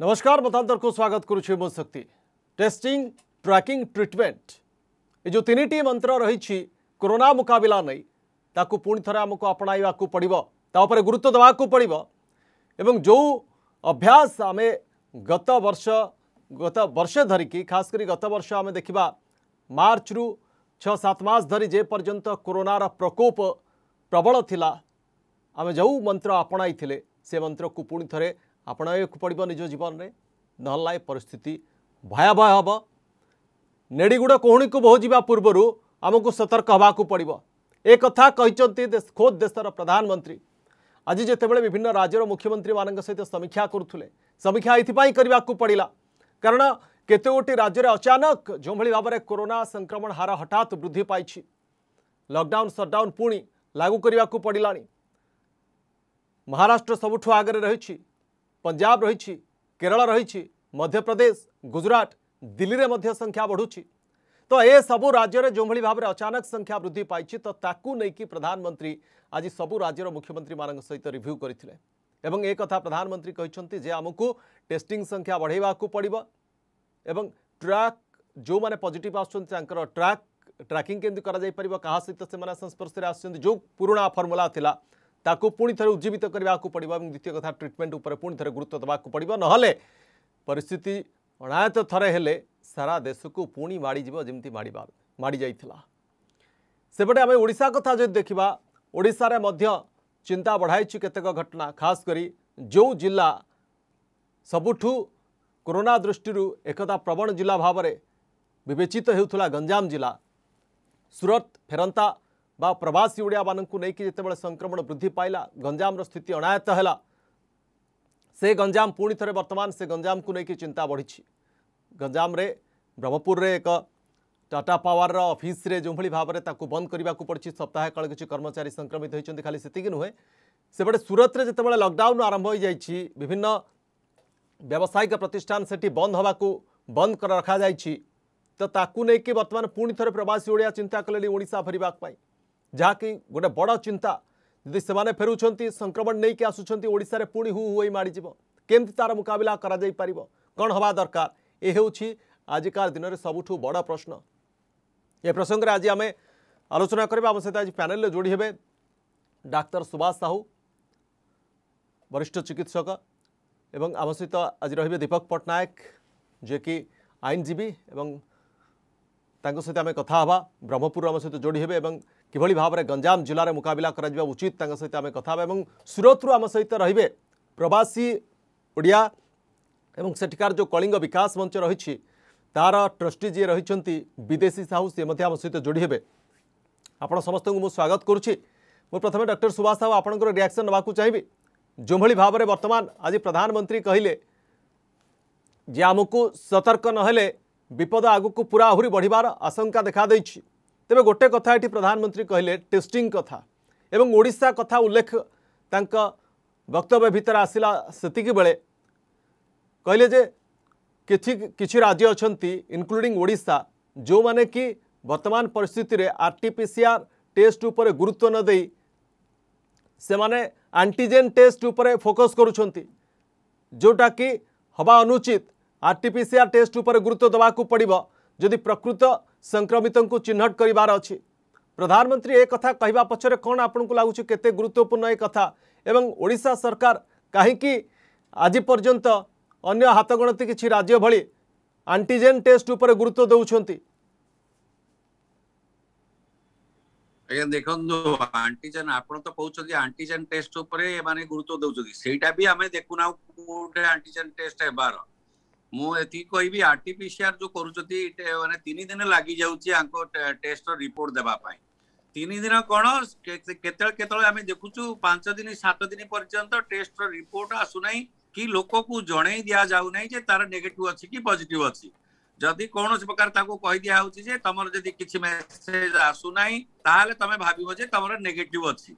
नमस्कार मतांतर को स्वागत शक्ति टेस्टिंग ट्रैकिंग ट्रिटमेंट ये जो तीन टी मंत्र रही कोरोना मुकबिला नहीं ताकू पुणि थे आमको अपणाइवाक पड़ता गुरुत्व देवाक पड़ एवं जो अभ्यास आम गत वर्ष गत वर्षे धरिकी खासकर गत वर्ष आम देखा मार्च रु छत मास धरी जेपर्यंत कोरोनार प्रकोप प्रबल थी आम जो मंत्र आपणाई से मंत्र को पुणी थे ଆପଣାଇବାକୁ ପଡ଼ିବ ନିଜ ଜୀବନରେ ନହେଲା ଏ ପରିସ୍ଥିତି ଭୟାବହ ହେବ ନେଡ଼ିଗୁଡ଼ କୋହଣୀକୁ ବୋହଯିବା ପୂର୍ବରୁ ଆମକୁ ସତର୍କ ହେବାକୁ ପଡ଼ିବ ଏ କଥା କହିଛନ୍ତି ଖୋଦ ଦେଶର ପ୍ରଧାନମନ୍ତ୍ରୀ ଆଜି ଯେତେବେଳେ ବିଭିନ୍ନ ରାଜ୍ୟର ମୁଖ୍ୟମନ୍ତ୍ରୀମାନଙ୍କ ସହିତ ସମୀକ୍ଷା କରୁଥିଲେ ସମୀକ୍ଷା ଏଥିପାଇଁ କରିବାକୁ ପଡ଼ିଲା କାରଣ କେତେ ଗୋଟି ରାଜ୍ୟରେ ଅଚାନକ ଯେଉଁଭଳି ଭାବରେ କରୋନା ସଂକ୍ରମଣ ହାର ହଠାତ୍ ବୃଦ୍ଧି ପାଇଛି ଲକଡାଉନ୍ ସଟ୍ଡାଉନ୍ ପୁଣି ଲାଗୁ କରିବାକୁ ପଡ଼ିଲାଣି ମହାରାଷ୍ଟ୍ର ସବୁଠୁ ଆଗରେ ରହିଛି पंजाब रही केरल रही मध्यप्रदेश गुजरात दिल्ली संख्या बढ़ुची तो ये सबू राज्य जो भाई भाव में अचानक संख्या वृद्धि पाई तो ताकू नहीं प्रधानमंत्री आज सबू राज्यर मुख्यमंत्री मान सहित रिव्यू करते एक प्रधानमंत्री कहते जे आमको टेस्टिंग संख्या बढ़ावा पड़ो एवं ट्रैक जो मैंने पजिट आसर ट्रैक ट्रैकिंग केमी कर सहित से संस्पर्शन में आसो पुराणा फर्मुला ताकू पुणी थे उज्जीवित करने पड़ और द्वितीय कथा ट्रिटमेंट उपर पुणी थे गुरुत्व देवाक पड़ ना परिस्थिति अनायत थे सारा देश को पुणी माड़ जमी माड़ जाता सेपटे आम ओडा कथा जब देखा ओडा चिंता बढ़ाई केतक घटना खासकर जो जिला सबुठ कोरोना दृष्टि एकता प्रवण जिला भाव में बेचित होता गंजाम जिला सुरत फेरता बा प्रवासी ओडिया मान को लेकिन जिते बड़े संक्रमण वृद्धि पाला गंजाम स्थित अनायत है से गंजाम पुणी थे वर्तमान से गंजाम को लेकिन चिंता बढ़ी गंजाम ब्रह्मपुर एक टाटा पावर अफिश्रे जो भाव में बंद करने को पड़ी सप्ताह काल किसी कर्मचारी संक्रमित होती खाली से नुहे सेपटे सूरत में जिते बड़े लकडाउन आरंभ हो जाए विभिन्न व्यावसायिक प्रतिष्ठान से बंद हाँ बंद कर रखा जाए तो ताकू नहीं कि बर्तमान पुणी थे प्रवासी ओडिया चिंता कलेा फेरवाई जहाँकि गोटे बड़ चिंता यदि से फेर संक्रमण नहीं कि आसुचार पुणी हूँ हुई माड़ केमती तार मुकबिला कर कौन हवा दरकार ये हूँ आजिकार दिन में सबुठ बड़ प्रश्न ए प्रसंगे आज आम आलोचना करवा सहित आज पैनल जोड़ी हे डाक्तर सुभाष साहू वरिष्ठ चिकित्सक एवं आम सहित आज रे दीपक पट्टनायक जेकि आईनजीवी एवं सहित आम कथा ब्रह्मपुर आम सहित जोड़ी हे किभली भाव में गंजाम जिले में मुकबिला उचित सहित आम कथा और सुरतु आम सहित रे प्रवासी ओडिया सेठिकार जो कलिंग विकास मंच रही तार ट्रस्टी जी रही विदेशी साहू सी आम सहित जोड़ी हे आप समस्त को स्वागत करुच्ची प्रथम डक्टर सुभाष साहू आपण रिएक्शन नाक चाहिए जो भाई भाव में बर्तमान आज प्रधानमंत्री कहले जे आमको सतर्क नपद आग को पूरा आहरी बढ़वार आशंका देखाई तेरे गोटे कथा ये प्रधानमंत्री कहले टेस्टिंग कथा एवं ओडा कथा उल्लेख वक्तव्य भितर आसला से बड़े कहले कि राज्य अच्छा इनक्लूडिंग ओडा जो मैंने कि वर्तमान परिस्थित R T P C R test उपर गुरुत्व नद से आंटीजेन टेस्ट उपर फोकस करोटा कि हवा अनुचित आर टीपीसीआर टेस्ट उपर गुरुत्व दवाक पड़ जदि प्रकृत ସଂକ୍ରମିତଙ୍କୁ ଚିହ୍ନଟ କରିବାର ଅଛି ପ୍ରଧାନମନ୍ତ୍ରୀ ଏ କଥା କହିବା ପଛରେ କ'ଣ ଆପଣଙ୍କୁ ଲାଗୁଛି କେତେ ଗୁରୁତ୍ୱପୂର୍ଣ୍ଣ ଏ କଥା ଏବଂ ଓଡ଼ିଶା ସରକାର କାହିଁକି ଆଜି ପର୍ଯ୍ୟନ୍ତ ଅନ୍ୟ ହାତଗଣତି କିଛି ରାଜ୍ୟ ଭଳି ଆଣ୍ଟିଜେନ୍ ଟେଷ୍ଟ ଉପରେ ଗୁରୁତ୍ୱ ଦେଉଛନ୍ତି ଆଜ୍ଞା ଦେଖନ୍ତୁ ଆଣ୍ଟିଜେନ୍ ଆପଣ ତ କହୁଛନ୍ତି ଆଣ୍ଟିଜେନ୍ ଟେଷ୍ଟ ଉପରେ ଏମାନେ ଗୁରୁତ୍ୱ ଦେଉଛନ୍ତି ସେଇଟା ବି ଆମେ ଦେଖୁନାହୁଁ କୋଉଠି ଆଣ୍ଟିଜେନ୍ ଟେଷ୍ଟ ହେବାର ମୁଁ ଏତିକି କହିବି ଆର୍ଟିପିସିଆର ଯୋଉ କରୁଛନ୍ତି ମାନେ ତିନି ଦିନ ଲାଗିଯାଉଛି ଆଙ୍କ ଟେଷ୍ଟର ରିପୋର୍ଟ ଦେବା ପାଇଁ ତିନି ଦିନ କ'ଣ କେତେବେଳେ କେତେବେଳେ ଆମେ ଦେଖୁଛୁ ପାଞ୍ଚ ଦିନ ସାତ ଦିନ ପର୍ଯ୍ୟନ୍ତ ଟେଷ୍ଟର ରିପୋର୍ଟ ଆସୁନାହିଁ କି ଲୋକକୁ ଜଣେଇ ଦିଆଯାଉନାହିଁ ଯେ ତାର ନେଗେଟିଭ୍ ଅଛି କି ପଜିଟିଭ୍ ଅଛି ଯଦି କୌଣସି ପ୍ରକାର ତାକୁ କହିଦିଆହଉଛି ଯେ ତମର ଯଦି କିଛି ମେସେଜ ଆସୁନାହିଁ ତାହେଲେ ତମେ ଭାବିବ ଯେ ତମର ନେଗେଟିଭ୍ ଅଛି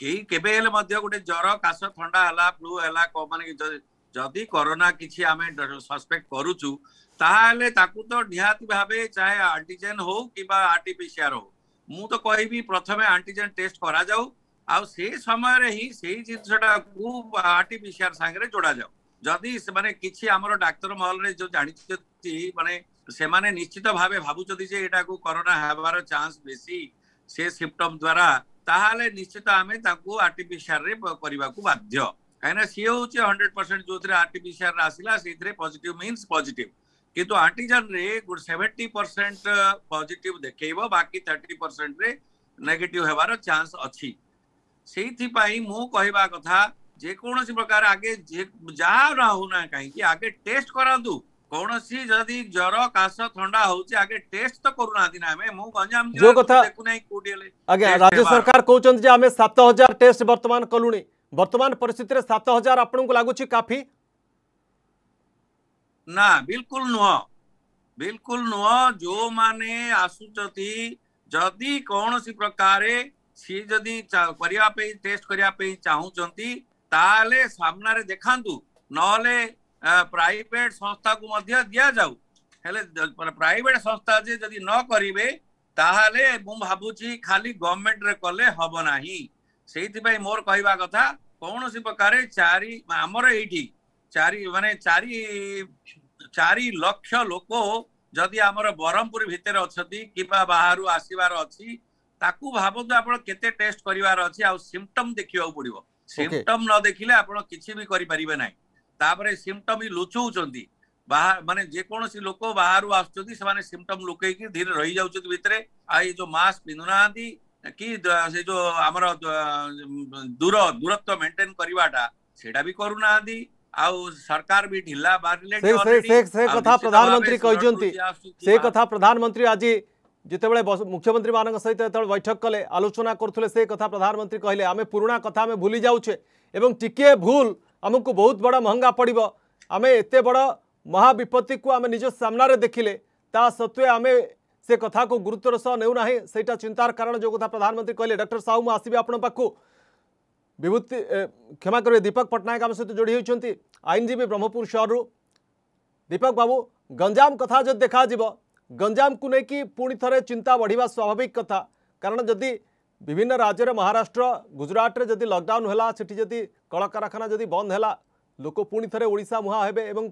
କେହି କେବେ ହେଲେ ମଧ୍ୟ ଗୋଟେ ଜ୍ୱର କାଶ ଥଣ୍ଡା ହେଲା ଫ୍ଲୁ ହେଲା କ ମାନେ ଯଦି କରୋନା କିଛି ଆମେ ସସ୍ପେକ୍ଟ କରୁଛୁ ତାହେଲେ ତାକୁ ତ ନିହାତି ଭାବେ ଚାହେ ଆଣ୍ଟିଜେନ୍ ହଉ କିମ୍ବା ଆର୍ ଟି ପି ସି ଆର୍ ହଉ ମୁଁ ତ କହିବି ପ୍ରଥମେ ଆଣ୍ଟିଜେନ୍ ଟେଷ୍ଟ କରାଯାଉ ଆଉ ସେଇ ସମୟରେ ହିଁ ସେଇ ଜିନିଷଟାକୁ ଆର୍ ଟି ପି ସି ଆର୍ ସାଙ୍ଗରେ ଯୋଡ଼ାଯାଉ ଯଦି ସେମାନେ କିଛି ଆମର ଡାକ୍ତର ମହଲରେ ଯୋଉ ଜାଣିଛନ୍ତି ମାନେ ସେମାନେ ନିଶ୍ଚିତ ଭାବେ ଭାବୁଛନ୍ତି ଯେ ଏଟାକୁ କରୋନା ହେବାର ଚାନ୍ସ ବେଶୀ ସେ ସିମ୍ପଟମ୍ ଦ୍ୱାରା ତାହେଲେ ନିଶ୍ଚିତ ଆମେ ତାଙ୍କୁ ଆର୍ ଟି ପି ସି ଆର୍ରେ କରିବାକୁ ବାଧ୍ୟ ఆయన సీఓ వచ్చి హండ్రెడ్ పర్సెంట్ చూస్తే ఆర్టీపీసీఆర్ రాసిలా సి త్రీ పాజిటివ్ మీన్స్ పాజిటివ్ କିନ୍ତୁ ଆଣ୍ଟିଜେନ୍ରେ ଗୋଟେ ସେଭେଣ୍ଟି ପରସେଣ୍ଟ ପଜିଟିଭ୍ ଦେଖେଇବ ବାକି ଥାର୍ଟି ପରସେଣ୍ଟରେ ନେଗେଟିଭ୍ ହେବାର ଚାନ୍ସ ଅଛି ସେଇଥିପାଇଁ ମୁଁ କହିବା କଥା ଯେକୌଣସି ପ୍ରକାର ଆଗେ ଯାହା ରହୁନା କାହିଁକି ଆଗେ ଟେଷ୍ଟ କରାନ୍ତୁ କୌଣସି ଯଦି ଜ୍ୱର କାଶ ଥଣ୍ଡା ହଉଛି ଆଗେ ଟେଷ୍ଟ ତ କରୁନାହାନ୍ତି ନା ଆମେ ମୁଁ ଗଞ୍ଜାମ ଯୋଉ କଥା ଦେଖୁନାହିଁ କୋଉଠି ହେଲେ ଆଜ୍ଞା ରାଜ୍ୟ ସରକାର କହୁଛନ୍ତି ଯେ ଆମେ ସାତ ହଜାର ଟେଷ୍ଟ ବର୍ତ୍ତମାନ କଲୁଣି ବର୍ତ୍ତମାନ ପରିସ୍ଥିତିରେ ସାତ ହଜାର ଆପଣଙ୍କୁ ଲାଗୁଛି କାଫି ନା ବିଲକୁଲ ନୁହଁ ବିଲକୁଲ ନୁହଁ ଯୋଉମାନେ ଆସୁଛନ୍ତି ଯଦି କୌଣସି ପ୍ରକାରେ ସିଏ ଯଦି କରିବା ପାଇଁ ଟେଷ୍ଟ କରିବା ପାଇଁ ଚାହୁଁଛନ୍ତି ତାହେଲେ ସାମ୍ନାରେ ଦେଖାନ୍ତୁ ନହେଲେ ପ୍ରାଇଭେଟ ସଂସ୍ଥାକୁ ମଧ୍ୟ ଦିଆଯାଉ ହେଲେ ପ୍ରାଇଭେଟ ସଂସ୍ଥା ଯେ ଯଦି ନ କରିବେ ତାହେଲେ ମୁଁ ଭାବୁଛି ଖାଲି ଗଭର୍ଣ୍ଣମେଣ୍ଟରେ କଲେ ହବ ନାହିଁ ସେଇଥିପାଇଁ ମୋର କହିବା କଥା କୌଣସି ପ୍ରକାରେ ଚାରି ଆମର ଏଇଠି ଚାରି ମାନେ ଚାରି ଚାରି ଲକ୍ଷ ଲୋକ ଯଦି ଆମର ବ୍ରହ୍ମପୁର ଭିତରେ ଅଛନ୍ତି କିମ୍ବା ବାହାରୁ ଆସିବାର ଅଛି ତାକୁ ଭାବନ୍ତୁ ଆପଣ କେତେ ଟେଷ୍ଟ କରିବାର ଅଛି ଆଉ ସିମ୍ପଟମ୍ ଦେଖିବାକୁ ପଡିବ ସିମ୍ପଟମ୍ ନ ଦେଖିଲେ ଆପଣ କିଛି ବି କରିପାରିବେ ନାହିଁ ତାପରେ ସିମ୍ପଟମ୍ ବି ଲୁଚଉଛନ୍ତି ବାହା ମାନେ ଯେକୌଣସି ଲୋକ ବାହାରୁ ଆସୁଛନ୍ତି ସେମାନେ ସିମ୍ପଟମ୍ ଲୁକେଇକି ଧୀରେ ରହିଯାଉଛନ୍ତି ଭିତରେ ଆଉ ଏଇ ଯୋଉ ମାସ୍କ ପିନ୍ଧୁନାହାନ୍ତି କି ସେ ଯୋଉ ଆମର ଦୂର ଦୂରତ୍ୱ ମେଣ୍ଟେନ କରିବାଟା ସେଇଟା ବି କରୁନାହାନ୍ତି ଆଉ ସରକାର ବି ଢିଲା ବାହାରିଲେ ସେ କଥା ପ୍ରଧାନମନ୍ତ୍ରୀ କହିଛନ୍ତି ସେ କଥା ପ୍ରଧାନମନ୍ତ୍ରୀ ଆଜି ଯେତେବେଳେ ମୁଖ୍ୟମନ୍ତ୍ରୀ ମାନଙ୍କ ସହିତ ଯେତେବେଳେ ବୈଠକ କଲେ ଆଲୋଚନା କରୁଥିଲେ ସେ କଥା ପ୍ରଧାନମନ୍ତ୍ରୀ କହିଲେ ଆମେ ପୁରୁଣା କଥା ଆମେ ଭୁଲି ଯାଉଛେ ଏବଂ ଟିକିଏ ଭୁଲ ଆମକୁ ବହୁତ ବଡ଼ ମହଙ୍ଗା ପଡ଼ିବ ଆମେ ଏତେ ବଡ଼ ମହାବିପତ୍ତିକୁ ଆମେ ନିଜ ସାମ୍ନାରେ ଦେଖିଲେ ତା ସତ୍ତ୍ୱେ ଆମେ से कथा को गुरुत्वर सह ना से चिंतार कारण जो कथा प्रधानमंत्री कहले डॉक्टर साहू मु आसबी आप विभूति क्षमा करेंगे दीपक पट्टनायक आम सहित जोड़ी होती आईनजीवी ब्रह्मपुर सहरु दीपक बाबू गंजाम कथा जो देखा गंजाम को लेकिन पुणी थे चिंता बढ़िया स्वाभाविक कथा कारण जदि विभिन्न राज्य में महाराष्ट्र गुजरात में जदि लकडाउन है सेठी कलकारखाना जदि बंद है लोक पुणी थे ओडा मुहाँ हे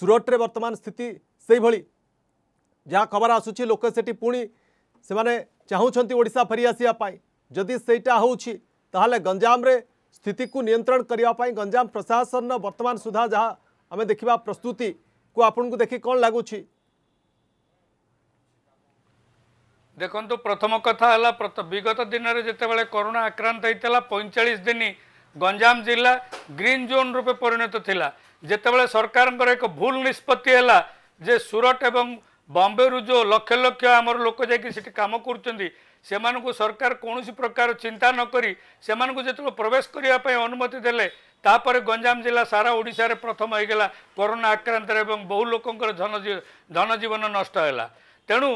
सुरट्रे बर्तमान स्थिति से भाई जहाँ खबर आसूरी लोक से पुणी से मैंने ओडा फेरी आसवापी जदि से तेल गंजाम स्थिति को नियंत्रण करने गंजाम प्रशासन वर्तमान सुधा जहाँ आम देखा प्रस्तुति को आपन को देख कौन लगुच देखु प्रथम कथा है विगत दिन में जितेबाला करोना आक्रांत होता पैंचाश दिन गंजाम जिला ग्रीन जोन रूपे परिणत थी जितेबाला सरकार एक भूल निष्पत्ति सुरट एवं ବମ୍ବେରୁ ଯେଉଁ ଲକ୍ଷ ଲକ୍ଷ ଆମର ଲୋକ ଯାଇକି ସେଠି କାମ କରୁଛନ୍ତି ସେମାନଙ୍କୁ ସରକାର କୌଣସି ପ୍ରକାର ଚିନ୍ତା ନକରି ସେମାନଙ୍କୁ ଯେତେବେଳେ ପ୍ରବେଶ କରିବା ପାଇଁ ଅନୁମତି ଦେଲେ ତାପରେ ଗଞ୍ଜାମ ଜିଲ୍ଲା ସାରା ଓଡ଼ିଶାରେ ପ୍ରଥମ ହୋଇଗଲା କରୋନା ଆକ୍ରାନ୍ତରେ ଏବଂ ବହୁ ଲୋକଙ୍କର ଧନଜୀବନ ନଷ୍ଟ ହେଲା ତେଣୁ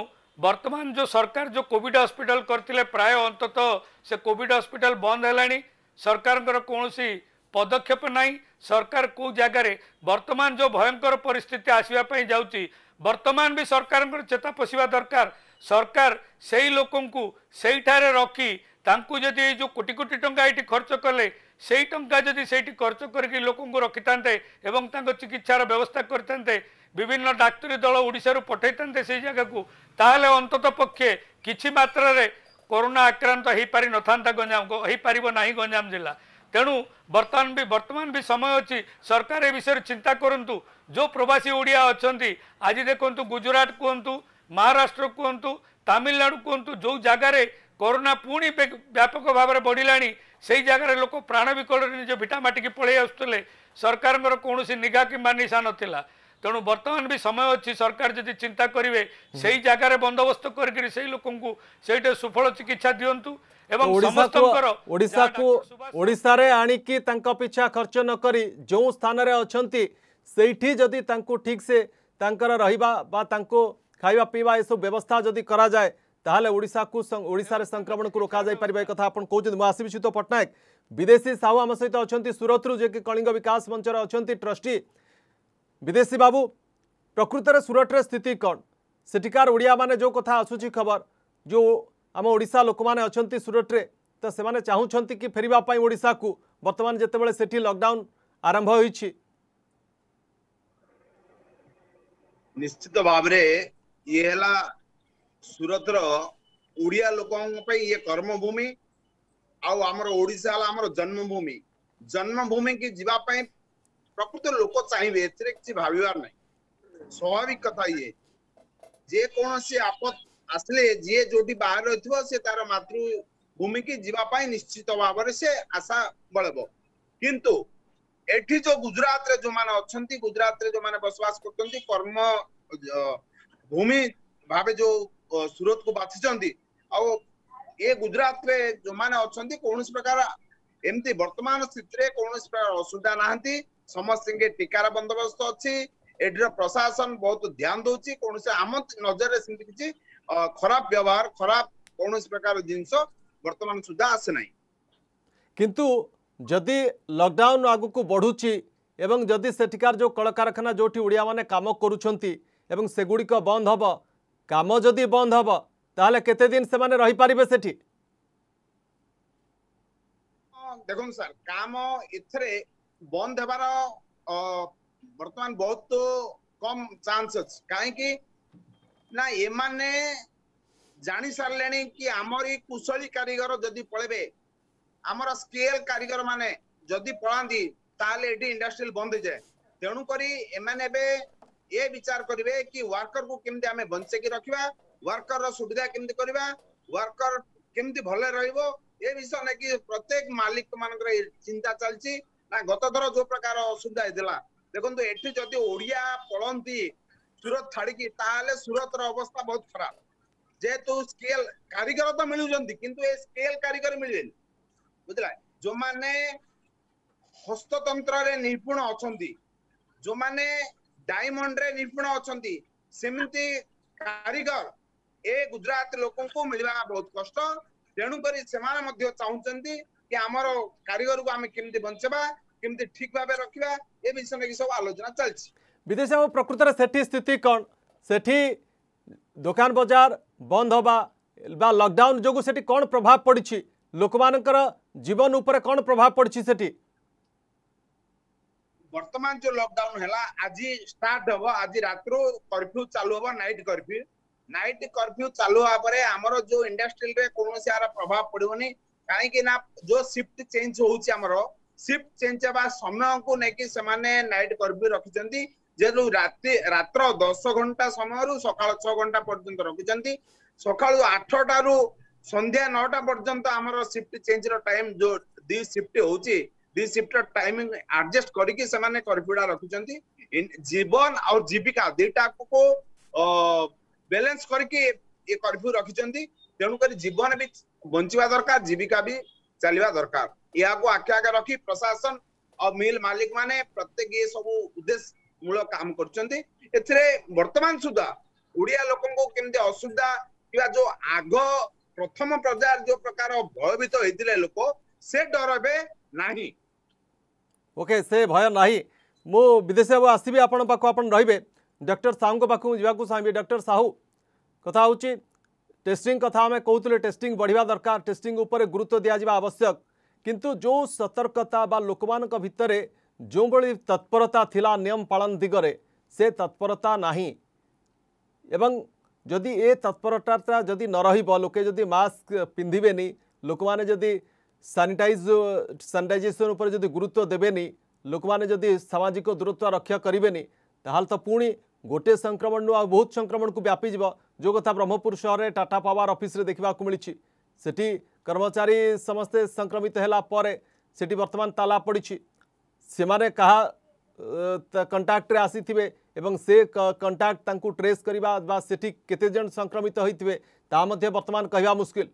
ବର୍ତ୍ତମାନ ଯେଉଁ ସରକାର ଯେଉଁ କୋଭିଡ଼ ହସ୍ପିଟାଲ କରିଥିଲେ ପ୍ରାୟ ଅନ୍ତତଃ ସେ କୋଭିଡ଼ ହସ୍ପିଟାଲ ବନ୍ଦ ହେଲାଣି ସରକାରଙ୍କର କୌଣସି ପଦକ୍ଷେପ ନାହିଁ ସରକାର କେଉଁ ଜାଗାରେ ବର୍ତ୍ତମାନ ଯେଉଁ ଭୟଙ୍କର ପରିସ୍ଥିତି ଆସିବା ପାଇଁ ଯାଉଛି ବର୍ତ୍ତମାନ ବି ସରକାରଙ୍କର ଚେତା ପଶିବା ଦରକାର ସରକାର ସେଇ ଲୋକଙ୍କୁ ସେଇଠାରେ ରଖି ତାଙ୍କୁ ଯଦି ଏଇ ଯେଉଁ କୋଟି କୋଟି ଟଙ୍କା ଏଇଠି ଖର୍ଚ୍ଚ କଲେ ସେଇ ଟଙ୍କା ଯଦି ସେଇଠି ଖର୍ଚ୍ଚ କରିକି ଲୋକଙ୍କୁ ରଖିଥାନ୍ତେ ଏବଂ ତାଙ୍କ ଚିକିତ୍ସାର ବ୍ୟବସ୍ଥା କରିଥାନ୍ତେ ବିଭିନ୍ନ ଡାକ୍ତରୀ ଦଳ ଓଡ଼ିଶାରୁ ପଠାଇଥାନ୍ତେ ସେଇ ଜାଗାକୁ ତାହେଲେ ଅନ୍ତତଃ ପକ୍ଷେ କିଛି ମାତ୍ରାରେ କରୋନା ଆକ୍ରାନ୍ତ ହୋଇପାରିନଥାନ୍ତା ଗଞ୍ଜାମ ହୋଇପାରିବ ନାହିଁ ଗଞ୍ଜାମ ଜିଲ୍ଲା ତେଣୁ ବର୍ତ୍ତମାନ ବି ବର୍ତ୍ତମାନ ବି ସମୟ ଅଛି ସରକାର ଏ ବିଷୟରେ ଚିନ୍ତା କରନ୍ତୁ ଯେଉଁ ପ୍ରବାସୀ ଓଡ଼ିଆ ଅଛନ୍ତି ଆଜି ଦେଖନ୍ତୁ ଗୁଜୁରାଟ କୁହନ୍ତୁ ମହାରାଷ୍ଟ୍ର କୁହନ୍ତୁ ତାମିଲନାଡ଼ୁ କୁହନ୍ତୁ ଯେଉଁ ଜାଗାରେ କରୋନା ପୁଣି ବ୍ୟାପକ ଭାବରେ ବଢ଼ିଲାଣି ସେଇ ଜାଗାରେ ଲୋକ ପ୍ରାଣ ବିକଳରେ ନିଜ ଭିଟା ମାଟିକି ପଳାଇ ଆସୁଥିଲେ ସରକାରଙ୍କର କୌଣସି ନିଘା କିମ୍ବା ନିଶା ନଥିଲା ତେଣୁ ବର୍ତ୍ତମାନ ବି ସମୟ ଅଛି ସରକାର ଯଦି ଚିନ୍ତା କରିବେ ସେଇ ଜାଗାରେ ବନ୍ଦୋବସ୍ତ କରିକିରି ସେଇ ଲୋକଙ୍କୁ ସେଇଠି ସୁଫଳ ଚିକିତ୍ସା ଦିଅନ୍ତୁ ଏବଂ ସମସ୍ତଙ୍କର ଓଡ଼ିଶାକୁ ଓଡ଼ିଶାରେ ଆଣିକି ତାଙ୍କ ପିଛା ଖର୍ଚ୍ଚ ନ କରି ଯେଉଁ ସ୍ଥାନରେ ଅଛନ୍ତି ସେଇଠି ଯଦି ତାଙ୍କୁ ଠିକ୍ସେ ତାଙ୍କର ରହିବା ବା ତାଙ୍କୁ ଖାଇବା ପିଇବା ଏସବୁ ବ୍ୟବସ୍ଥା ଯଦି କରାଯାଏ ତାହେଲେ ଓଡ଼ିଶାକୁ ଓଡ଼ିଶାରେ ସଂକ୍ରମଣକୁ ରୋକାଯାଇପାରିବ ଏ କଥା ଆପଣ କହୁଛନ୍ତି ମୁଁ ଆସିବି ସୁତ ପଟ୍ଟନାୟକ ବିଦେଶୀ ସାହୁ ଆମ ସହିତ ଅଛନ୍ତି ସୁରତରୁ ଯିଏକି କଳିଙ୍ଗ ବିକାଶ ମଞ୍ଚର ଅଛନ୍ତି ଟ୍ରଷ୍ଟି विदेशी बाबू प्रकृतर सुरटर स्थिति कौन सेठिकार ओडिया माने जो कथा आसूची खबर जो आम ओडा लोक मैंने अच्छा सुरट्रे तो से चाहूँ कि फेरवाई ओडा को बर्तमान जितेबाला से लकडाउन आरंभ हो निश्चित भाव ये है सुरतर ओडिया लोक ये कर्मभूमि आमर ओडा जन्मभूमि जन्मभूमि की जीवापाई प्रकृत लोक चाहिए भावार भाव स्वाभाविक कथा ये जेकोसी आपत आसले जी जो बाहर रही से तार मतृभूमि की जीवाई निश्चित भाव से आशा बढ़ब किंतु जो गुजरात रे जो मान अच्छा गुजरात रे जो मान बसवास कर्म भूमि भाव जो सूरत को बासी आ गुजरात रे जो मैंने अच्छा कौन प्रकार एमती वर्तमान स्थित कौन प्रकार असुविधा नहांती ସମସ୍ତଙ୍କ ଟିକାର ବନ୍ଦୋବସ୍ତ ଅଛି ଏଠିର ପ୍ରଶାସନ ବହୁତ ଧ୍ୟାନ ଦଉଛି କୌଣସି ଆମ ନଜରରେ ସେମିତି କିଛି ଖରାପ ବ୍ୟବହାର ଖରାପ କୌଣସି ପ୍ରକାର ଜିନିଷ ବର୍ତ୍ତମାନ ସୁଦ୍ଧା ଆସେ ନାହିଁ କିନ୍ତୁ ଯଦି ଲକଡାଉନ ଆଗକୁ ବଢୁଛି ଏବଂ ଯଦି ସେଠିକାର ଯେଉଁ କଳକାରଖାନା ଯେଉଁଠି ମାନେ କାମ କରୁଛନ୍ତି ଏବଂ ସେଗୁଡ଼ିକ ବନ୍ଦ ହବ କାମ ଯଦି ବନ୍ଦ ହବ ତାହେଲେ କେତେ ଦିନ ସେମାନେ ରହିପାରିବେ ସେଠି ଦେଖନ୍ତୁ ସାର୍ କାମ ଏଥିରେ ବନ୍ଦ ହେବାର ବର୍ତ୍ତମାନ ବହୁତ କମ ଚାନ୍ସ ଅଛି କାହିଁକି ନା ଏମାନେ ଜାଣି ସାରିଲେଣି କି ଆମରି କୁଶଳୀ କାରିଗର ଯଦି ପଳେଇବେ ଆମର ସ୍କେଲ କାରିଗର ମାନେ ଯଦି ପଳାନ୍ତି ତାହେଲେ ଏଠି ଇଣ୍ଡଷ୍ଟ୍ରିଆଲ ବନ୍ଦ ହେଇଯାଏ ତେଣୁକରି ଏମାନେ ଏବେ ଏ ବିଚାର କରିବେ କି ୱାର୍କରକୁ କେମିତି ଆମେ ବଞ୍ଚେଇକି ରଖିବା ୱାର୍କରର ସୁବିଧା କେମିତି କରିବା ୱାର୍କର କେମିତି ଭଲରେ ରହିବ ଏ ବିଷୟ ନେଇକି ପ୍ରତ୍ୟେକ ମାଲିକ ମାନଙ୍କର ଚିନ୍ତା ଚାଲିଛି ना गत थर जो प्रकार असुविधा होता देखो ये ओडिया पढ़ती सुरत छाड़ी ताले सुरत अवस्था बहुत खराब जेहेतु स्केल कारीगर तो मिलूंट स्केल कारीगर मिले बुझला जो मैंने हस्तंत्र निपुण अच्छा जो मैंने डायमंड निपुण अच्छा सेमती कारीगर ए गुजरात लोक को मिलवा बहुत कष्ट तेणुक चाहती आमर कारीगर को आम केमती बंचवा केमती ठीक भाव रखा ए विषय लेकिन सब आलोचना चलती विदेश प्रकृत से कौन से दोकान बजार बंद हवा बा लकडाउन जो से कौन प्रभाव पड़ी लोक मान जीवन उपर कौन प्रभाव पड़ी से बर्तमान जो लकडाउन है आज स्टार्ट हम आज रात्र कर्फ्यू चालू हम नाइट कर्फ्यू नाइट कर्फ्यू चालू भाव आमर जो इंडस्ट्री रे कौन प्रभाव पड़ोनी କାହିଁକି ନା ଯୋଉ ସିଫ୍ଟ ଚେଞ୍ଜ ହଉଛି ଆମର ସିଫ୍ଟ ଚେଞ୍ଜ ହେବା ସମୟକୁ ନେଇକି ସେମାନେ ନାଇଟ କର୍ଫ୍ୟୁ ରଖିଛନ୍ତି ଯେହେତୁ ରାତି ରାତ୍ର ଦଶ ଘଣ୍ଟା ସମୟରୁ ସକାଳ ଛଅ ଘଣ୍ଟା ପର୍ଯ୍ୟନ୍ତ ରଖିଛନ୍ତି ସକାଳୁ ଆଠଟାରୁ ସନ୍ଧ୍ୟା ନଅଟା ପର୍ଯ୍ୟନ୍ତ ଆମର ସିଫ୍ଟ ଚେଞ୍ଜର ଟାଇମ ଯୋଉ ଦି ସିଫ୍ଟ ହଉଛି ଦୁଇ ସିଫ୍ଟର ଟାଇମିଂ ଆଡଜଷ୍ଟ କରିକି ସେମାନେ କର୍ଫ୍ୟୁଟା ରଖିଛନ୍ତି ଜୀବନ ଆଉ ଜୀବିକା ଦୁଇଟାକୁ ବ୍ୟାଲେନ୍ସ କରିକି ଇଏ କର୍ଫ୍ୟୁ ରଖିଛନ୍ତି ତେଣୁକରି ଜୀବନ ବି बचवा दरकार जीविका भी चलवा दरकार या आखि आगे रखी प्रशासन और मिल मालिक मान प्रत्येक ये सब उद्देश्य मूल काम कर लोक असुविधा आग प्रथम प्रजार जो प्रकार भयभीत होते लोक से डर ए ओके से भय ना मु विदेश बाबू आप रे डर साहू को पाक जावाक चाहिए साहू कथा टेस्टिंग कथा आम कहते टेस्टिंग बढ़िया दरकार टेस्टिंग उपर गुरुत्व दिजा आवश्यक किंतु जो सतर्कता बा लोक भितर जो भाई तत्परता थिला नियम पालन दिगरे से तत्परता नहीं एवं जदि ए तत्परता जदि न रहा लोके जदि मास्क पिंधे लोक मैंने सानिटाइज सानिटाइजेसन पर गुरुत्व देवे लोक मैंने सामाजिक दूरत्व रक्षा करेनि तो पुणी ଗୋଟିଏ ସଂକ୍ରମଣରୁ ଆଉ ବହୁତ ସଂକ୍ରମଣକୁ ବ୍ୟାପିଯିବ ଯେଉଁ କଥା ବ୍ରହ୍ମପୁର ସହରରେ ଟାଟା ପାୱାର ଅଫିସରେ ଦେଖିବାକୁ ମିଳିଛି ସେଠି କର୍ମଚାରୀ ସମସ୍ତେ ସଂକ୍ରମିତ ହେଲା ପରେ ସେଠି ବର୍ତ୍ତମାନ ତାଲା ପଡ଼ିଛି ସେମାନେ କାହା କଣ୍ଟାକ୍ଟରେ ଆସିଥିବେ ଏବଂ ସେ କଣ୍ଟାକ୍ଟ ତାଙ୍କୁ ଟ୍ରେସ୍ କରିବା ବା ସେଠି କେତେଜଣ ସଂକ୍ରମିତ ହୋଇଥିବେ ତାହା ମଧ୍ୟ ବର୍ତ୍ତମାନ କହିବା ମୁସ୍କିଲ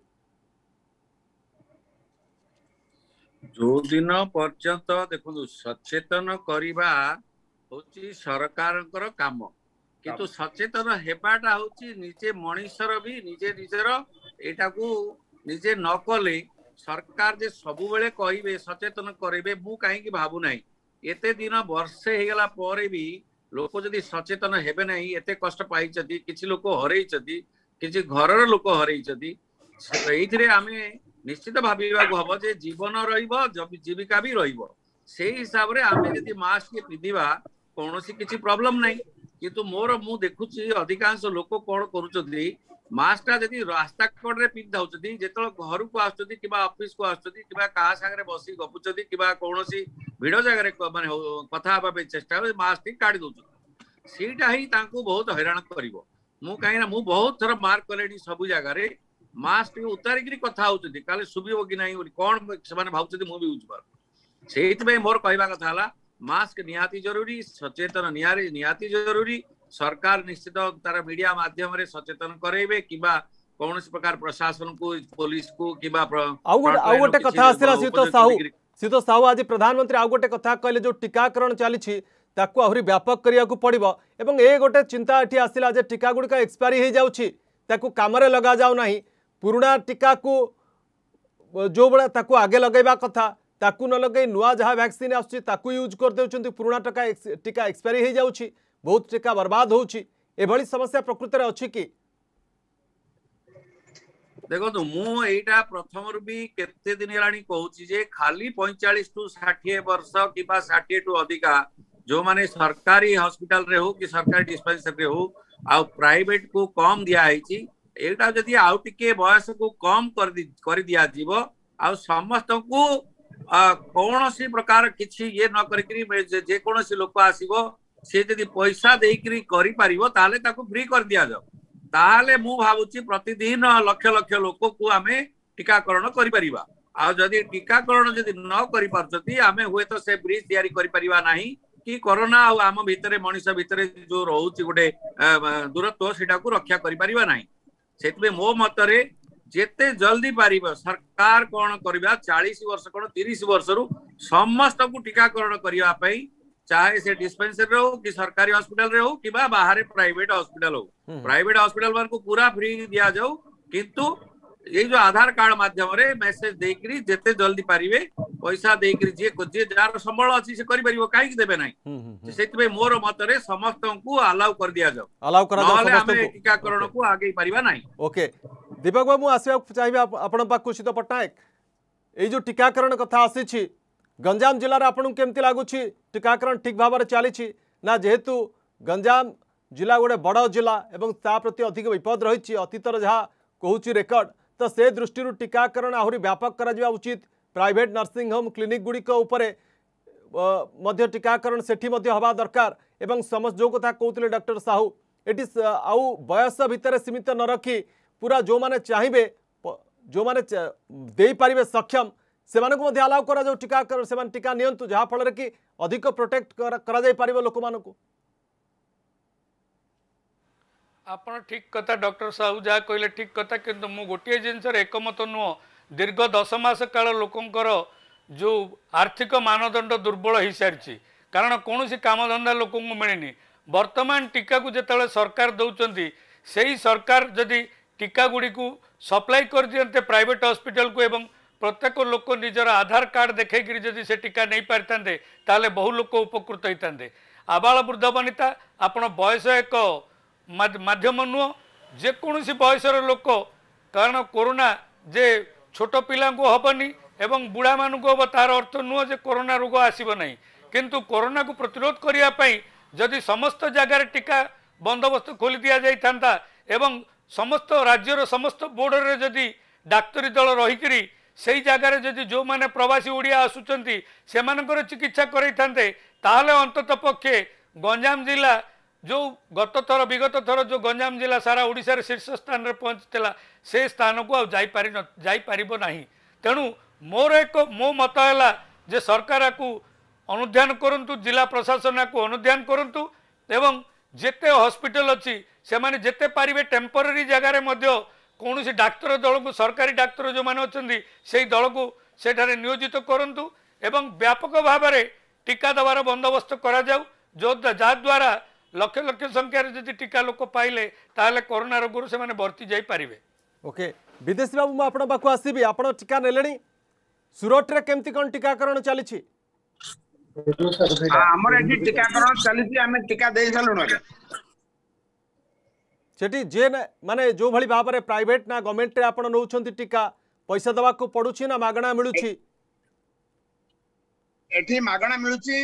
ଯୋଉଦିନ ପର୍ଯ୍ୟନ୍ତ ଦେଖନ୍ତୁ ସଚେତନ କରିବା ହଉଛି ସରକାରଙ୍କର କାମ କିନ୍ତୁ ସଚେତନ ହେବାଟା ହଉଛି ନିଜେ ମଣିଷର ବି ନିଜେ ନିଜର ଏଇଟାକୁ ନିଜେ ନ କଲେ ସରକାର ଯେ ସବୁବେଳେ କହିବେ ସଚେତନ କରେଇବେ ମୁଁ କାହିଁକି ଭାବୁ ନାହିଁ ଏତେ ଦିନ ବର୍ଷେ ହେଇଗଲା ପରେ ବି ଲୋକ ଯଦି ସଚେତନ ହେବେ ନାହିଁ ଏତେ କଷ୍ଟ ପାଇଛନ୍ତି କିଛି ଲୋକ ହରେଇଛନ୍ତି କିଛି ଘରର ଲୋକ ହରେଇଛନ୍ତି ଏଇଥିରେ ଆମେ ନିଶ୍ଚିତ ଭାବିବାକୁ ହବ ଯେ ଜୀବନ ରହିବ ଜୀବିକା ବି ରହିବ ସେଇ ହିସାବରେ ଆମେ ଯଦି ମାସ୍କ ପିନ୍ଧିବା କୌଣସି କିଛି ପ୍ରୋବ୍ଲେମ ନାହିଁ किंतु मोर मु देखु अधिकांश लोक कौन कर रास्ता कड़े पिंधि जो घर को आसिस् आसंगे बस गपुच्च कि कौन सी भिड़ जगार मान कथा चेस्ट मस्क काढ़ी दौर सीटा ही बहुत हईराण कर मु कहीं मु बहुत थर मार्क कले सब जगार मस्क उतारिकी कथ कल सुबह कि ना कौन से भावुच्च मुझे यूज कर मोर कहवा कथा मास्क निहाति जरूरी सचेतन निहाति जरूरी सरकार निश्चित तार मीडिया मध्यम सचेतन करेबे कि साहू आज प्रधानमंत्री आउ गोटे कथा कहले जो टीकाकरण चली आहरी व्यापक करने को गोटे चिंता ये टीका गुड़िक एक्सपायरी हो जाऊँगी कम लग जाऊना पुराणा टीका को जो भाई आगे लगे कथा ताकु न लगे नुआ जहाँ भैक्सीन आसू यूज करदे पुराणा टका टीका एक्सपायरी हो जाए बहुत टीका बर्बाद हो समस्या प्रकृत में अच्छी कि देखो मुटा प्रथम भी दिन है कहे खाली पैंचाश टू षाठी वर्ष कि षाठी टू अधिका जो माने सरकारी हस्पिटाल रे हो कि सरकारी डिस्पेसरी हो आउ प्राइवेट को कम दिखाई एटा जदि आउ बयस को कम कर दि जीव आ समस्त को କୌଣସି ପ୍ରକାର କିଛି ଇଏ ନ କରିକିରି ଯେକୌଣସି ଲୋକ ଆସିବ ସେ ଯଦି ପଇସା ଦେଇକିରି କରିପାରିବ ତାହେଲେ ତାକୁ ଫ୍ରି କରିଦିଆଯାଉ ତାହେଲେ ମୁଁ ଭାବୁଛି ପ୍ରତିଦିନ ଲକ୍ଷ ଲକ୍ଷ ଲୋକକୁ ଆମେ ଟିକାକରଣ କରିପାରିବା ଆଉ ଯଦି ଟିକାକରଣ ଯଦି ନ କରିପାରୁଛନ୍ତି ଆମେ ହୁଏତ ସେ ବ୍ରିଜ ତିଆରି କରିପାରିବା ନାହିଁ କି କରୋନା ଆଉ ଆମ ଭିତରେ ମଣିଷ ଭିତରେ ଯୋଉ ରହୁଛି ଗୋଟେ ଦୂରତ୍ଵ ସେଟାକୁ ରକ୍ଷା କରିପାରିବା ନାହିଁ ସେଥିପାଇଁ ମୋ ମତରେ जिते जल्दी पार सरकार कौन कर चालीस वर्ष कौन तीस वर्ष रु समस्त टीकाकरण करने चाहे से डिस्पेंसरी हो कि सरकारी हस्पिटाल हो कि हम्म। बाहर प्राइवेट हस्पिटाल हो प्राइवेट हस्पिटाल मान को पूरा फ्री दि जाऊ किंतु ये जो आधार कार्ड मध्यम मेसेज देकर जिते जल्दी पारे पैसा देकर जार संबल अच्छी से कर देवे ना से मोर मत समस्त को अलाउ कर दि जाऊ टीकाकरण को आगे पार ना ଦୀପକ ବାବୁ ଆସିବାକୁ ଚାହିଁବି ଆପଣଙ୍କ ପାଖକୁ ଶୀତ ପଟ୍ଟନାୟକ ଏଇ ଯେଉଁ ଟିକାକରଣ କଥା ଆସିଛି ଗଞ୍ଜାମ ଜିଲ୍ଲାରେ ଆପଣଙ୍କୁ କେମିତି ଲାଗୁଛି ଟିକାକରଣ ଠିକ୍ ଭାବରେ ଚାଲିଛି ନା ଯେହେତୁ ଗଞ୍ଜାମ ଜିଲ୍ଲା ଗୋଟେ ବଡ଼ ଜିଲ୍ଲା ଏବଂ ତା ପ୍ରତି ଅଧିକ ବିପଦ ରହିଛି ଅତୀତର ଯାହା କହୁଛି ରେକର୍ଡ ତ ସେ ଦୃଷ୍ଟିରୁ ଟିକାକରଣ ଆହୁରି ବ୍ୟାପକ କରାଯିବା ଉଚିତ ପ୍ରାଇଭେଟ୍ ନର୍ସିଂ ହୋମ୍ କ୍ଲିନିକ୍ ଗୁଡ଼ିକ ଉପରେ ମଧ୍ୟ ଟିକାକରଣ ସେଠି ମଧ୍ୟ ହେବା ଦରକାର ଏବଂ ସମସ୍ତ ଯେଉଁ କଥା କହୁଥିଲେ ଡକ୍ଟର ସାହୁ ଏଠି ଆଉ ବୟସ ଭିତରେ ସୀମିତ ନ ରଖି ପୁରା ଯେଉଁମାନେ ଚାହିଁବେ ଯେଉଁମାନେ ଦେଇପାରିବେ ସକ୍ଷମ ସେମାନଙ୍କୁ ମଧ୍ୟ ଆଲାଉ କରାଯାଉ ଟିକା ସେମାନେ ଟିକା ନିଅନ୍ତୁ ଯାହାଫଳରେ କି ଅଧିକ ପ୍ରୋଟେକ୍ଟ କରାଯାଇପାରିବ ଲୋକମାନଙ୍କୁ ଆପଣ ଠିକ୍ କଥା ଡକ୍ଟର ସାହୁ ଯାହା କହିଲେ ଠିକ୍ କଥା କିନ୍ତୁ ମୁଁ ଗୋଟିଏ ଜିନିଷରେ ଏକମତ ନୁହଁ ଦୀର୍ଘ ଦଶ ମାସ କାଳ ଲୋକଙ୍କର ଯେଉଁ ଆର୍ଥିକ ମାନଦଣ୍ଡ ଦୁର୍ବଳ ହୋଇସାରିଛି କାରଣ କୌଣସି କାମଧନ୍ଦା ଲୋକଙ୍କୁ ମିଳିନି ବର୍ତ୍ତମାନ ଟିକାକୁ ଯେତେବେଳେ ସରକାର ଦେଉଛନ୍ତି ସେହି ସରକାର ଯଦି ଟୀକା ଗୁଡ଼ିକୁ ସପ୍ଲାଏ କରିଦିଅନ୍ତେ ପ୍ରାଇଭେଟ୍ ହସ୍ପିଟାଲକୁ ଏବଂ ପ୍ରତ୍ୟେକ ଲୋକ ନିଜର ଆଧାର କାର୍ଡ଼ ଦେଖାଇକରି ଯଦି ସେ ଟୀକା ନେଇପାରିଥାନ୍ତେ ତାହେଲେ ବହୁ ଲୋକ ଉପକୃତ ହୋଇଥାନ୍ତେ ଆବାଳ ବୃଦ୍ଧ ବନିତା ଆପଣ ବୟସ ଏକ ମାଧ୍ୟମ ନୁହଁ ଯେକୌଣସି ବୟସର ଲୋକ କାରଣ କରୋନା ଯେ ଛୋଟ ପିଲାଙ୍କୁ ହେବନି ଏବଂ ବୁଢ଼ାମାନଙ୍କୁ ହେବ ତାହାର ଅର୍ଥ ନୁହଁ ଯେ କରୋନା ରୋଗ ଆସିବ ନାହିଁ କିନ୍ତୁ କରୋନାକୁ ପ୍ରତିରୋଧ କରିବା ପାଇଁ ଯଦି ସମସ୍ତ ଜାଗାରେ ଟୀକା ବନ୍ଦୋବସ୍ତ ଖୋଲି ଦିଆଯାଇଥାନ୍ତା ଏବଂ ସମସ୍ତ ରାଜ୍ୟର ସମସ୍ତ ବୋର୍ଡ଼ରରେ ଯଦି ଡାକ୍ତରୀ ଦଳ ରହିକରି ସେଇ ଜାଗାରେ ଯଦି ଯେଉଁମାନେ ପ୍ରବାସୀ ଓଡ଼ିଆ ଆସୁଛନ୍ତି ସେମାନଙ୍କର ଚିକିତ୍ସା କରାଇଥାନ୍ତେ ତାହେଲେ ଅନ୍ତତଃ ପକ୍ଷେ ଗଞ୍ଜାମ ଜିଲ୍ଲା ଯେଉଁ ଗତଥର ବିଗତ ଥର ଯେଉଁ ଗଞ୍ଜାମ ଜିଲ୍ଲା ସାରା ଓଡ଼ିଶାରେ ଶୀର୍ଷ ସ୍ଥାନରେ ପହଞ୍ଚିଥିଲା ସେ ସ୍ଥାନକୁ ଆଉ ଯାଇପାରି ଯାଇପାରିବ ନାହିଁ ତେଣୁ ମୋର ଏକ ମୋ ମତ ହେଲା ଯେ ସରକାର ଆକୁ ଅନୁଧ୍ୟାନ କରନ୍ତୁ ଜିଲ୍ଲା ପ୍ରଶାସନ ଆକୁ ଅନୁଧ୍ୟାନ କରନ୍ତୁ ଏବଂ ଯେତେ ହସ୍ପିଟାଲ ଅଛି ସେମାନେ ଯେତେ ପାରିବେ ଟେମ୍ପୋରାରୀ ଜାଗାରେ ମଧ୍ୟ କୌଣସି ଡାକ୍ତର ଦଳକୁ ସରକାରୀ ଡାକ୍ତର ଯେଉଁମାନେ ଅଛନ୍ତି ସେହି ଦଳକୁ ସେଠାରେ ନିୟୋଜିତ କରନ୍ତୁ ଏବଂ ବ୍ୟାପକ ଭାବରେ ଟିକା ଦେବାର ବନ୍ଦୋବସ୍ତ କରାଯାଉ ଯାହାଦ୍ୱାରା ଲକ୍ଷ ଲକ୍ଷ ସଂଖ୍ୟାରେ ଯଦି ଟିକା ଲୋକ ପାଇଲେ ତାହେଲେ କରୋନା ରୋଗରୁ ସେମାନେ ବର୍ତ୍ତି ଯାଇପାରିବେ ଓକେ ବିଦେଶୀ ବାବୁ ମୁଁ ଆପଣଙ୍କ ପାଖକୁ ଆସିବି ଆପଣ ଟିକା ନେଲେଣି ସୁରଟରେ କେମିତି କ'ଣ ଟିକାକରଣ ଚାଲିଛି ଆମର ଏଠି ଟିକାକରଣ ଚାଲିଛି ଆମେ ଟିକା ଦେଇ ସାରିଲୁଣି ସେଠି ଯିଏ ମାନେ ଯେଉଁଭଳି ଭାବରେ ପ୍ରାଇଭେଟ୍ ନା ଗଭର୍ଣ୍ଣମେଣ୍ଟରେ ଆପଣ ନେଉଛନ୍ତି ଟିକା ପଇସା ଦେବାକୁ ପଡୁଛି ନା ମାଗଣା ମିଳୁଛି ଏଠି ମାଗଣା ମିଳୁଛି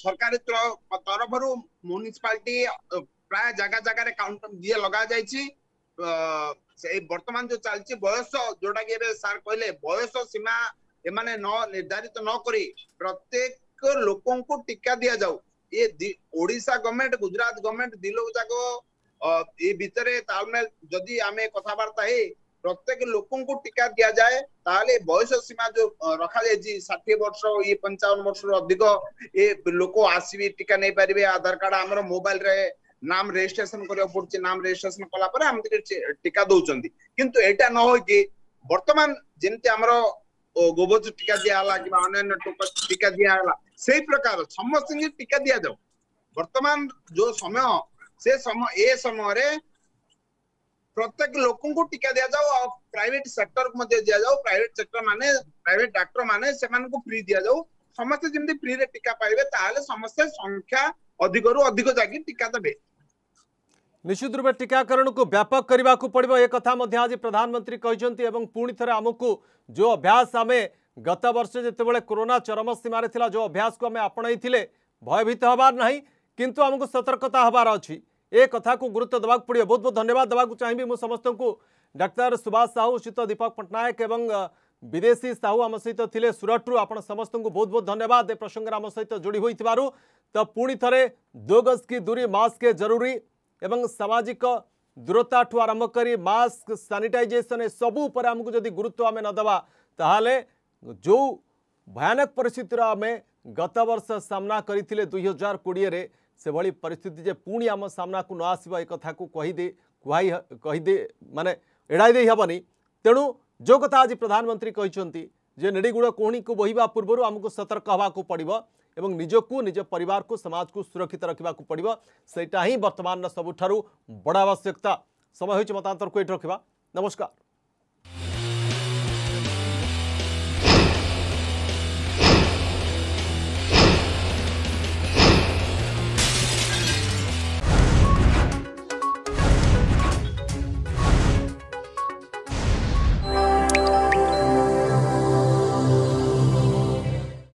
ସରକାରୀ ତରଫରୁ ମ୍ୟୁନିସିପାଲିଟି ପ୍ରାୟ ଜାଗା ଜାଗାରେ କାଉଣ୍ଟର ଦିଏ ଲଗାଯାଇଛି ସେଇ ବର୍ତ୍ତମାନ ଯୋଉ ଚାଲିଛି ବୟସ ଯୋଉଟା କି ଏବେ ସାର୍ କହିଲେ ବୟସ ସୀମା ଏମାନେ ନ ନିର୍ଦ୍ଧାରିତ ନ କରି ପ୍ରତ୍ୟେକ ଲୋକଙ୍କୁ ଟିକା ଦିଆଯାଉ ଏ ଓଡ଼ିଶା ଗଭର୍ଣ୍ଣମେଣ୍ଟ ଗୁଜୁରାଟ ଗଭର୍ଣ୍ଣମେଣ୍ଟ ଦି ଲୋକ ଯାକ ଏ ଭିତରେ ତାଳମେଳ ଯଦି ଆମେ କଥାବାର୍ତ୍ତା ହେଇ ପ୍ରତ୍ୟେକ ଲୋକଙ୍କୁ ଟୀକା ଦିଆଯାଏ ତାହେଲେ ବୟସ ସୀମା ଯୋଉ ରଖାଯାଇଛି ଷାଠିଏ ବର୍ଷ ଇଏ ପଞ୍ଚାବନ ବର୍ଷରୁ ଅଧିକ ଏ ଲୋକ ଆସିବେ ଟୀକା ନେଇପାରିବେ ଆଧାର କାର୍ଡ ଆମର ମୋବାଇଲରେ ନାମ ରେଜିଷ୍ଟ୍ରେସନ କରିବାକୁ ପଡୁଛି ନାମ ରେଜିଷ୍ଟ୍ରେସନ କଲା ପରେ ଆମେ ଟୀକା ଦଉଛନ୍ତି କିନ୍ତୁ ଏଇଟା ନ ହୋଇକି ବର୍ତ୍ତମାନ ଯେମିତି ଆମର ଗୋବଜ ଟୀକା ଦିଆହେଲା କିମ୍ବା ଅନ୍ୟାନ୍ୟ ଟୀକା ଦିଆହେଲା ସେଇ ପ୍ରକାର ସମସ୍ତଙ୍କୁ ଟୀକା ଦିଆଯାଉ ବର୍ତ୍ତମାନ ଯୋଉ ସମୟ से समय ए समय प्रत्येक लोक को टीका दि जाओ प्राइवेट सेक्टर को मध्य दिया जाओ प्राइवेट सेक्टर माने प्राइवेट डाक्टर माने सेमान को फ्री दि जाओ समस्त जेमति फ्री रे टीका पाइबे ताले समस्त संख्या अधिक रु अधिक जागी टीका देबे निश्चित रूप टीकाकरण को व्यापक करने को पड़ो एक आज प्रधानमंत्री कहते हैं पुणी थे आमको जो अभ्यास आम गत वर्ष जिते कोरोना चरम सीमार जो अभ्यास को आम आपण भयभीत हबार ना किंतु आमको सतर्कता हबार अच्छी ए कथा को गुरुत्व देवा पड़ो बहुत बहुत धन्यवाद देवाक चाहिए मु समस्त को डाक्तर सुभाष साहू सहित दीपक पट्टनायक विदेशी साहू आम सहित थे सुरट्रु आप समस्त को बहुत बहुत धन्यवाद ए प्रसंग आम सहित जोड़ी होथ्वर तो पुणी थे दो गज की दूरी मास्क जरूरी एवं सामाजिक दूरता ठू आरंभ कर मास्क सानिटाइजेसन सबू आमको जब गुरुत्व आम नदवा तो जो भयानक परिस्थितिर आम गत वर्ष सामना करें दुई हजार कोड़े से भाई पार्थित पुणी आम सामना को न आस मानने एड़ाई दे हेनी तेणु जो कथा आज प्रधानमंत्री कहते जे नेड़ीगुड़ कोहनी को बहवा पूर्व आमको सतर्क हाँ पड़ एवं निजक निज पर समाज को सुरक्षित रखा पड़ा सहीटा ही बर्तमान सबुठ बड़ आवश्यकता समय हो मतांतर को ये रखा नमस्कार